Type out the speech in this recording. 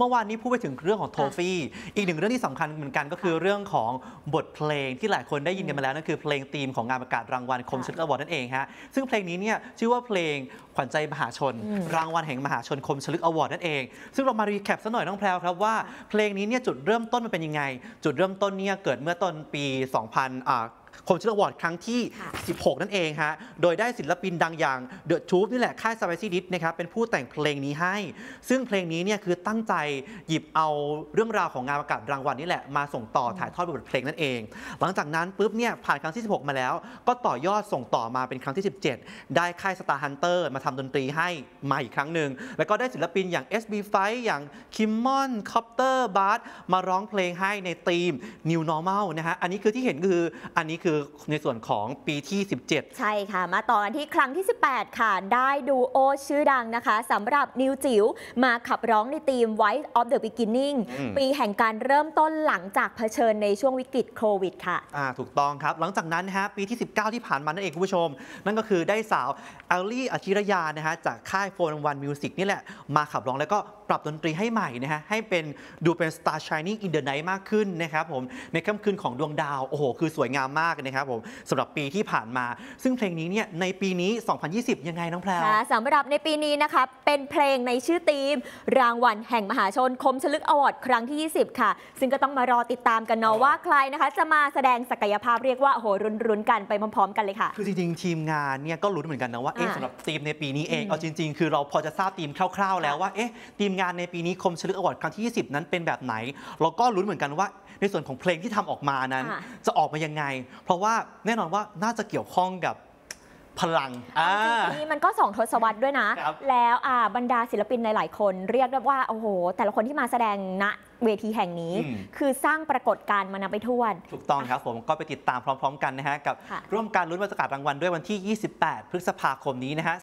เมื่อวานนี้พูดไปถึงเรื่องของโทฟี่ อีกหนึ่งเรื่องที่สำคัญเหมือนกันก็คือเรื่องของบทเพลงที่หลายคนได้ยินกันมาแล้วนั่นคือเพลงธีมของงานประกาศรางวัลคมชุดอวอร์ดนั่นเองฮะ ซึ่งเพลงนี้เนี่ยชื่อว่าเพลงขวัญใจมหาชน รางวัลแห่งมหาชนคมชลึกอวอร์ดนั่นเอง ซึ่งเรามารีแคปสักหน่อยน้องแพรวครับ ว่าเพลงนี้เนี่ยจุดเริ่มต้นมันเป็นยังไง จุดเริ่มต้นเนี่ยเกิดเมื่อต้นปี2000อ่าคมชิลวอร์ดครั้งที่ 16 นั่นเองฮะ โดยได้ศิลปินดังอย่างเดอะชูบนี่แหละ ค่ายสไปซี่ดิสนะครับ เป็นผู้แต่งเพลงนี้ให้ ซึ่งเพลงนี้เนี่ยคือตั้งใจหยิบเอาเรื่องราวของงานประกาศรางวัลนี่แหละ มาส่งต่อถ่ายทอดบทเพลงนั่นเอง หลังจากนั้นปุ๊บเนี่ยผ่านครั้งที่ 16 มาแล้ว ก็ต่อยอดส่งต่อมาเป็นครั้งที่ 17 ได้ค่ายสตาร์ฮันเตอร์มาทำดนตรีให้มาอีกครั้งหนึ่งแล้วก็ได้ศิลปินอย่าง SB5 อย่างคิมมอนคอปเตอร์บาร์มาร้องเพลงให้ในธีม New Normal นะฮะอันนี้คือที่เห็นคืออันนี้คือือในส่วนของปีที่ 17 ใช่ค่ะ มาต่อกันที่ครั้งที่ 18 ค่ะ ได้ดูโอชื่อดังนะคะสำหรับนิวจิ๋วมาขับร้องในทีม White of the Beginning ปีแห่งการเริ่มต้นหลังจากเผชิญในช่วงวิกฤตโควิดค่ะ อ่าถูกต้องครับ หลังจากนั้นนะฮะปีที่ 19 ที่ผ่านมานั่นเองคุณผู้ชม นั่นก็คือได้สาวอลลี่อชิรยานะฮะจากค่ายโฟนวันมิวสิกนี่แหละมาขับร้องแล้วก็ปรับดนตรีให้ใหม่นะฮะให้เป็นดูเป็น Star Shining in the Night มากขึ้นนะครับผมในค่ำคืนของดวงดาวโอ้โหคือสวยงามมากากนะครับผมสำหรับปีที่ผ่านมา ซึ่งเพลงนี้เนี่ยในปีนี้ 2020 ยังไงน้องแพรวคะสำหรับในปีนี้นะคะเป็นเพลงในชื่อทีมรางวัลแห่งมหาชนคมชลึกอวอร์ดครั้งที่ 20 ค่ะ ซึ่งก็ต้องมารอติดตามกันเนาะว่าใครนะคะจะมาแสดงศักยภาพเรียกว่าโหรุนรุนกันไปพร้อม ๆ กันเลยค่ะ คือจริงๆ ทีมงานเนี่ยก็รู้เหมือนกันนะว่าเอ๊ะสำหรับทีมในปีนี้เองเอาจริงๆ คือเราพอจะทราบทีมคร่าว ๆ แล้วว่าเอ๊ะทีมงานในปีนี้คมชลึกอวอร์ดครั้งที่ 20 นั้นเป็นแบบไหน เราก็รู้เหมือนกันว่าในส่วนของเพลงที่ทำออกมานั้น จะออกมายังไงเพราะว่าแน่นอนว่าน่าจะเกี่ยวข้องกับพลังอ่านี้มันก็สองทศวรรษด้วยนะ แล้วอ่าบรรดาศิลปินหลายๆ คนเรียกได้ว่าโอ้โหแต่ละคนที่มาแสดงณเวทีแห่งนี้ คือสร้างปรากฏการณ์มานับไปทวนถูกต้องครับผมก็ไปติดตามพร้อมๆกันนะฮะ กับร่วมการลุ้นประกาศรางวัลด้วยวันที่ 28 พฤษภาคมนี้นะฮะ